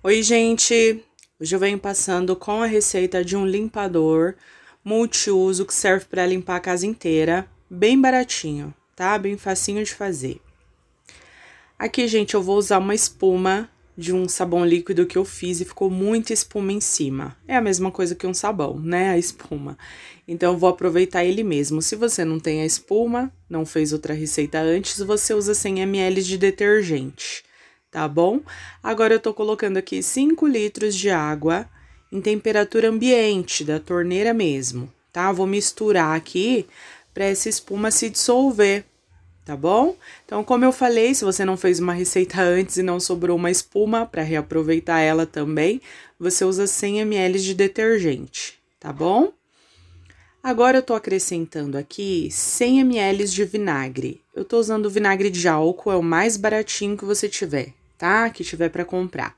Oi, gente! Hoje eu venho passando com a receita de um limpador multiuso que serve para limpar a casa inteira, bem baratinho, tá? Bem facinho de fazer. Aqui, gente, eu vou usar uma espuma de um sabão líquido que eu fiz e ficou muita espuma em cima. É a mesma coisa que um sabão, né? A espuma. Então, eu vou aproveitar ele mesmo. Se você não tem a espuma, não fez outra receita antes, você usa 100 ml de detergente tá bom? Agora eu tô colocando aqui 5 litros de água em temperatura ambiente, da torneira mesmo, tá? Vou misturar aqui para essa espuma se dissolver, tá bom? Então, como eu falei, se você não fez uma receita antes e não sobrou uma espuma, para reaproveitar ela também, você usa 100 ml de detergente, tá bom? Agora eu tô acrescentando aqui 100 ml de vinagre. Eu tô usando o vinagre de álcool, é o mais baratinho que você tiver, tá? Que tiver para comprar.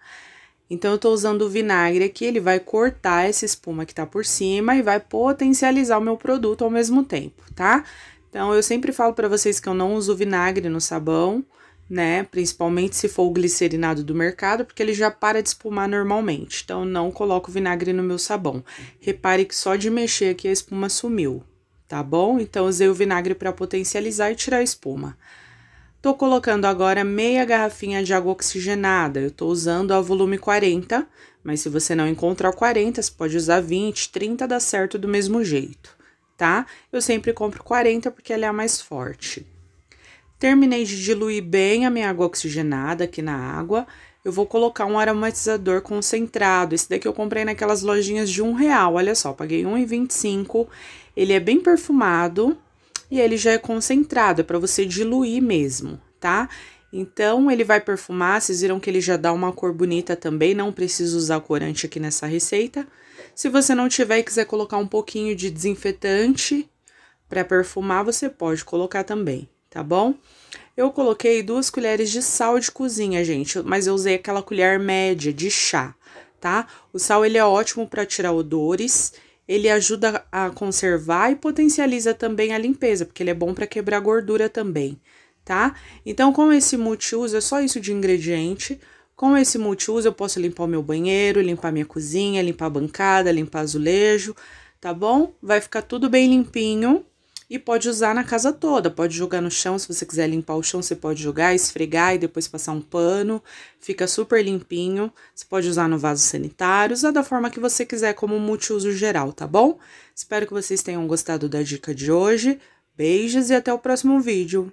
Então eu tô usando o vinagre aqui, ele vai cortar essa espuma que tá por cima e vai potencializar o meu produto ao mesmo tempo, tá? Então eu sempre falo para vocês que eu não uso vinagre no sabão né? Principalmente se for o glicerinado do mercado, porque ele já para de espumar normalmente. Então, não coloco vinagre no meu sabão. Repare que só de mexer aqui a espuma sumiu, tá bom? Então, usei o vinagre para potencializar e tirar a espuma. Tô colocando agora meia garrafinha de água oxigenada. Eu tô usando a volume 40, mas se você não encontrar o 40, você pode usar 20, 30, dá certo do mesmo jeito, tá? Eu sempre compro 40 porque ela é a mais forte. Terminei de diluir bem a minha água oxigenada aqui na água. Eu vou colocar um aromatizador concentrado. Esse daqui eu comprei naquelas lojinhas de um real. Olha só, paguei R$1,25. Ele é bem perfumado e ele já é concentrado. É para você diluir mesmo, tá? Então, ele vai perfumar. Vocês viram que ele já dá uma cor bonita também. Não preciso usar corante aqui nessa receita. Se você não tiver e quiser colocar um pouquinho de desinfetante para perfumar, você pode colocar também tá bom? Eu coloquei duas colheres de sal de cozinha, gente, mas eu usei aquela colher média de chá, tá? O sal ele é ótimo para tirar odores, ele ajuda a conservar e potencializa também a limpeza, porque ele é bom para quebrar gordura também, tá? Então, com esse multiuso, é só isso de ingrediente. Com esse multiuso, eu posso limpar o meu banheiro, limpar minha cozinha, limpar a bancada, limpar azulejo, tá bom? Vai ficar tudo bem limpinho e pode usar na casa toda. Pode jogar no chão, se você quiser limpar o chão, você pode jogar, esfregar e depois passar um pano. Fica super limpinho. Você pode usar no vaso sanitário, usar da forma que você quiser, como multiuso geral, tá bom? Espero que vocês tenham gostado da dica de hoje. Beijos e até o próximo vídeo.